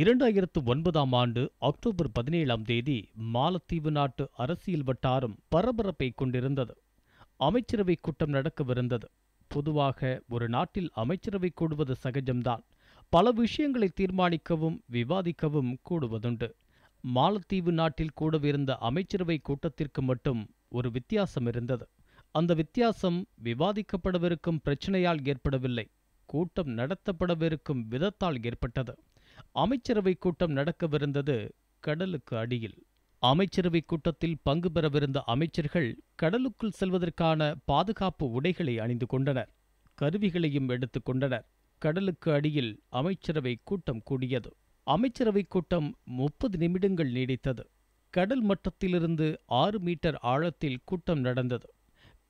இரண்டாயிரத்து ஒன்பதாம் ஆண்டு அக்டோபர் பதினேழாம் தேதி மாலத்தீவு நாட்டு அரசியல் வட்டாரம் பரபரப்பை கொண்டிருந்தது அமைச்சரவைக் கூட்டம் நடக்கவிருந்தது பொதுவாக ஒரு நாட்டில் அமைச்சரவை கூடுவது சகஜம்தான் பல விஷயங்களை தீர்மானிக்கவும் விவாதிக்கவும் கூடுவதுண்டு மாலத்தீவு நாட்டில் கூடவிருந்த அமைச்சரவை கூட்டத்திற்கு மட்டும் ஒரு வித்தியாசம் இருந்தது அந்த வித்தியாசம் விவாதிக்கப்படவிருக்கும் பிரச்சனையால் ஏற்படவில்லை கூட்டம் நடத்தப்படவிருக்கும் விதத்தால் ஏற்பட்டது அமைச்சரவை கூட்டம் நடக்கவிருந்தது கடலுக்கு அடியில் அமைச்சரவை கூட்டத்தில் பங்கு பெறவிருந்த அமைச்சர்கள் கடலுக்குள் செல்வதற்கான பாதுகாப்பு உடைகளை அணிந்து கொண்டனர் கருவிகளையும் எடுத்துக் கொண்டனர் கடலுக்கு அடியில் அமைச்சரவை கூட்டம் கூடியது அமைச்சரவை கூட்டம் முப்பது நிமிடங்கள் நீடித்தது கடல் மட்டத்திலிருந்து ஆறு மீட்டர் ஆழத்தில் கூட்டம் நடந்தது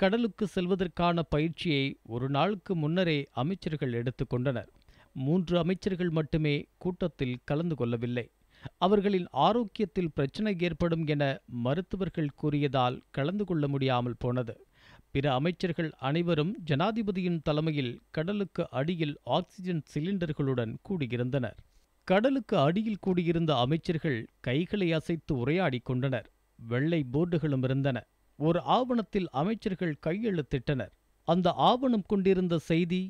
கடலுக்கு செல்வதற்கான பயிற்சியை ஒரு நாளுக்கு முன்னரே அமைச்சர்கள் எடுத்துக்கொண்டனர் மூன்று அமைச்சர்கள் மட்டுமே கூட்டத்தில் கலந்து கொள்ளவில்லை அவர்களின் ஆரோக்கியத்தில் பிரச்சனை ஏற்படும் என மருத்துவர்கள் கூறியதால் கலந்து கொள்ள முடியாமல் போனது பிற அமைச்சர்கள் அனைவரும் ஜனாதிபதியின் தலைமையில் கடலுக்கு அடியில் ஆக்சிஜன் சிலிண்டர்களுடன் கூடியிருந்தனர் கடலுக்கு அடியில் கூடியிருந்த அமைச்சர்கள் கைகளை அசைத்து உரையாடி கொண்டனர் வெள்ளை போர்டுகளும் இருந்தன ஒரு ஆவணத்தில் அமைச்சர்கள் கையெழுத்திட்டனர் அந்த ஆவணம் கொண்டிருந்த செய்தி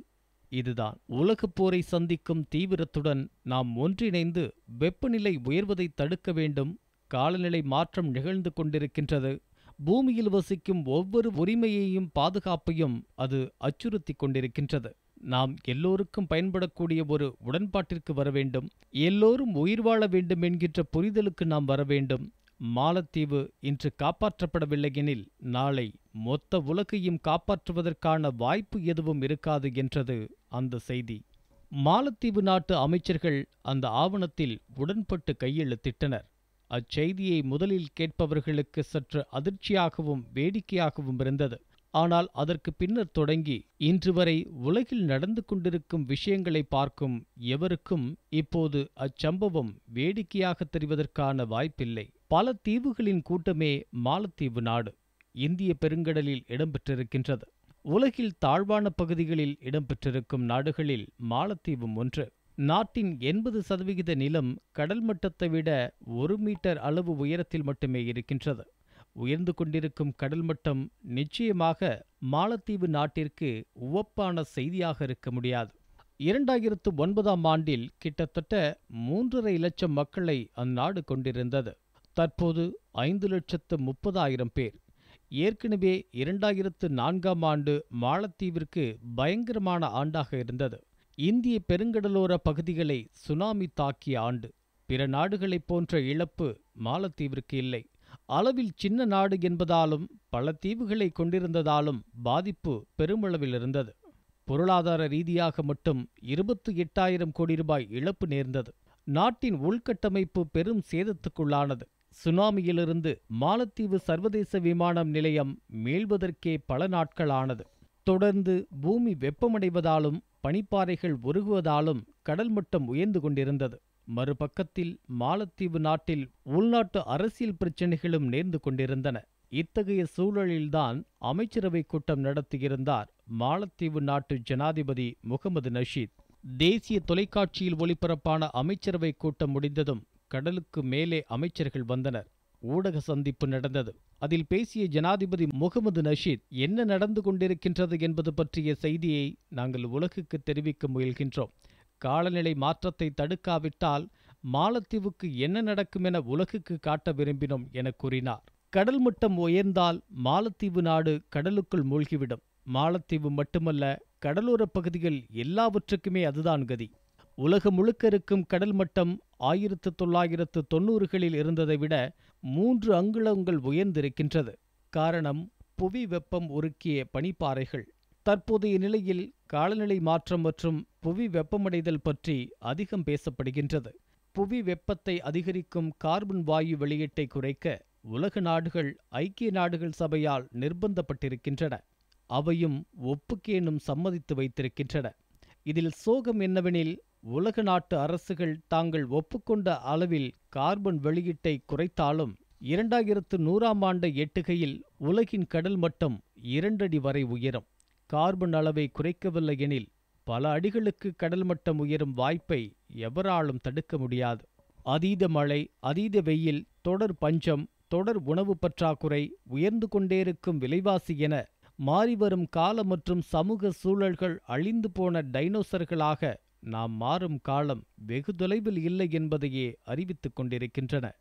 இதுதான் உலகப் போரை சந்திக்கும் தீவிரத்துடன் நாம் ஒன்றிணைந்து வெப்பநிலை உயர்வதை தடுக்க வேண்டும் காலநிலை மாற்றம் நிகழ்ந்து கொண்டிருக்கின்றது பூமியில் வசிக்கும் ஒவ்வொரு உரிமையையும் பாதுகாப்பையும் அது அச்சுறுத்தி கொண்டிருக்கின்றது நாம் எல்லோருக்கும் பயன்படக்கூடிய ஒரு உடன்பாட்டிற்கு வர வேண்டும் எல்லோரும் உயிர் வாழ வேண்டும் என்கின்ற புரிதலுக்கு நாம் வர வேண்டும் மாலத்தீவு இன்று காப்பாற்றப்படவில்லை எனில் நாளை மொத்த உலகையும் காப்பாற்றுவதற்கான வாய்ப்பு எதுவும் இருக்காது என்றது அந்த செய்தி மாலத்தீவு நாட்டு அமைச்சர்கள் அந்த ஆவணத்தில் உடன்பட்டு கையெழுத்திட்டனர் அச்செய்தியை முதலில் கேட்பவர்களுக்கு சற்று அதிர்ச்சியாகவும் வேடிக்கையாகவும் இருந்தது ஆனால் அதற்கு பின்னர் தொடங்கி இன்று வரை உலகில் நடந்து கொண்டிருக்கும் விஷயங்களை பார்க்கும் எவருக்கும் இப்போது அச்சம்பவம் வேடிக்கையாக தெரிவதற்கான வாய்ப்பில்லை பல தீவுகளின் கூட்டமே மாலத்தீவு நாடு இந்திய பெருங்கடலில் இடம்பெற்றிருக்கின்றது உலகில் தாழ்வான பகுதிகளில் இடம்பெற்றிருக்கும் நாடுகளில் மாலத்தீவும் ஒன்று நாட்டின் எண்பது சதவிகித நிலம் கடல் மட்டத்தை விட ஒரு மீட்டர் அளவு உயரத்தில் மட்டுமே இருக்கின்றது உயர்ந்து கொண்டிருக்கும் கடல் மட்டம் நிச்சயமாக மாலத்தீவு நாட்டிற்கு உவப்பான செய்தியாக இருக்க முடியாது இரண்டாயிரத்து ஒன்பதாம் ஆண்டில் கிட்டத்தட்ட மூன்றரை லட்சம் மக்களை அந்நாடு கொண்டிருந்தது தற்போது ஐந்து லட்சத்து முப்பதாயிரம் பேர் ஏற்கனவே இரண்டாயிரத்து நான்காம் ஆண்டு மாலத்தீவிற்கு பயங்கரமான ஆண்டாக இருந்தது இந்திய பெருங்கடலோர பகுதிகளை சுனாமி தாக்கிய ஆண்டு பிற நாடுகளைப் போன்ற இழப்பு மாலத்தீவிற்கு இல்லை அளவில் சின்ன நாடு என்பதாலும் பல தீவுகளை கொண்டிருந்ததாலும் பாதிப்பு பெருமளவில் இருந்தது பொருளாதார ரீதியாக மட்டும் இருபத்தி எட்டாயிரம் கோடி ரூபாய் இழப்பு நேர்ந்தது நாட்டின் உள்கட்டமைப்பு பெரும் சேதத்துக்குள்ளானது சுனாமியிலிருந்து மாலத்தீவு சர்வதேச விமானம் நிலையம் மீள்வதற்கே பல நாட்களானது தொடர்ந்து பூமி வெப்பமடைவதாலும் பனிப்பாறைகள் உருகுவதாலும் கடல் மட்டம் உயர்ந்து கொண்டிருந்தது மறுபக்கத்தில் மாலத்தீவு நாட்டில் உள்நாட்டு அரசியல் பிரச்சினைகளும் நேர்ந்து கொண்டிருந்தன இத்தகைய சூழலில்தான் அமைச்சரவை கூட்டம் நடத்தியிருந்தார் மாலத்தீவு நாட்டு ஜனாதிபதி முகமது நஷீத் தேசிய தொலைக்காட்சியில் ஒளிபரப்பான அமைச்சரவை கூட்டம் முடிந்ததும் கடலுக்கு மேலே அமைச்சர்கள் வந்தனர் ஊடக சந்திப்பு நடந்தது அதில் பேசிய ஜனாதிபதி முகமது நஷீத் என்ன நடந்து கொண்டிருக்கின்றது என்பது பற்றிய செய்தியை நாங்கள் உலகுக்கு தெரிவிக்க முயல்கின்றோம் காலநிலை மாற்றத்தை தடுக்காவிட்டால் மாலத்தீவுக்கு என்ன நடக்கும் என உலகுக்கு காட்ட விரும்பினோம் என கூறினார் கடல் மட்டம் உயர்ந்தால் மாலத்தீவு நாடு கடலுக்குள் மூழ்கிவிடும் மாலத்தீவு மட்டுமல்ல கடலோரப் பகுதிகள் எல்லாவற்றுக்குமே அதுதான் கதி உலகம் முழுக்க இருக்கும் கடல் மட்டம் ஆயிரத்து தொள்ளாயிரத்து தொன்னூறுகளில் இருந்ததை விட மூன்று அங்குலங்கள் உயர்ந்திருக்கின்றது காரணம் புவி வெப்பம் உருக்கிய பனிப்பாறைகள் தற்போதைய நிலையில் காலநிலை மாற்றம் மற்றும் புவி வெப்பமடைதல் பற்றி அதிகம் பேசப்படுகின்றது புவி வெப்பத்தை அதிகரிக்கும் கார்பன் வாயு வெளியீட்டை குறைக்க உலக நாடுகள் ஐக்கிய நாடுகள் சபையால் நிர்பந்தப்பட்டிருக்கின்றன அவையும் ஒப்புக்கேனும் சம்மதித்து வைத்திருக்கின்றன இதில் சோகம் என்னவெனில் உலக நாட்டு அரசுகள் தாங்கள் ஒப்புக்கொண்ட அளவில் கார்பன் வெளியீட்டை குறைத்தாலும் இரண்டாயிரத்து நூறாம் ஆண்டு எட்டுகையில் உலகின் கடல் மட்டம் இரண்டடி வரை உயரும் கார்பன் அளவை குறைக்கவில்லை எனில் பல அடிகளுக்கு கடல் மட்டம் உயரும் வாய்ப்பை எவராலும் தடுக்க முடியாது அதீத மழை அதீத வெயில் தொடர் பஞ்சம் தொடர் உணவு பற்றாக்குறை உயர்ந்து இருக்கும் விலைவாசி என மாறிவரும் கால மற்றும் சமூக சூழல்கள் அழிந்து போன டைனோசர்களாக நாம் மாறும் காலம் வெகு தொலைவில் இல்லை என்பதையே அறிவித்துக் கொண்டிருக்கின்றன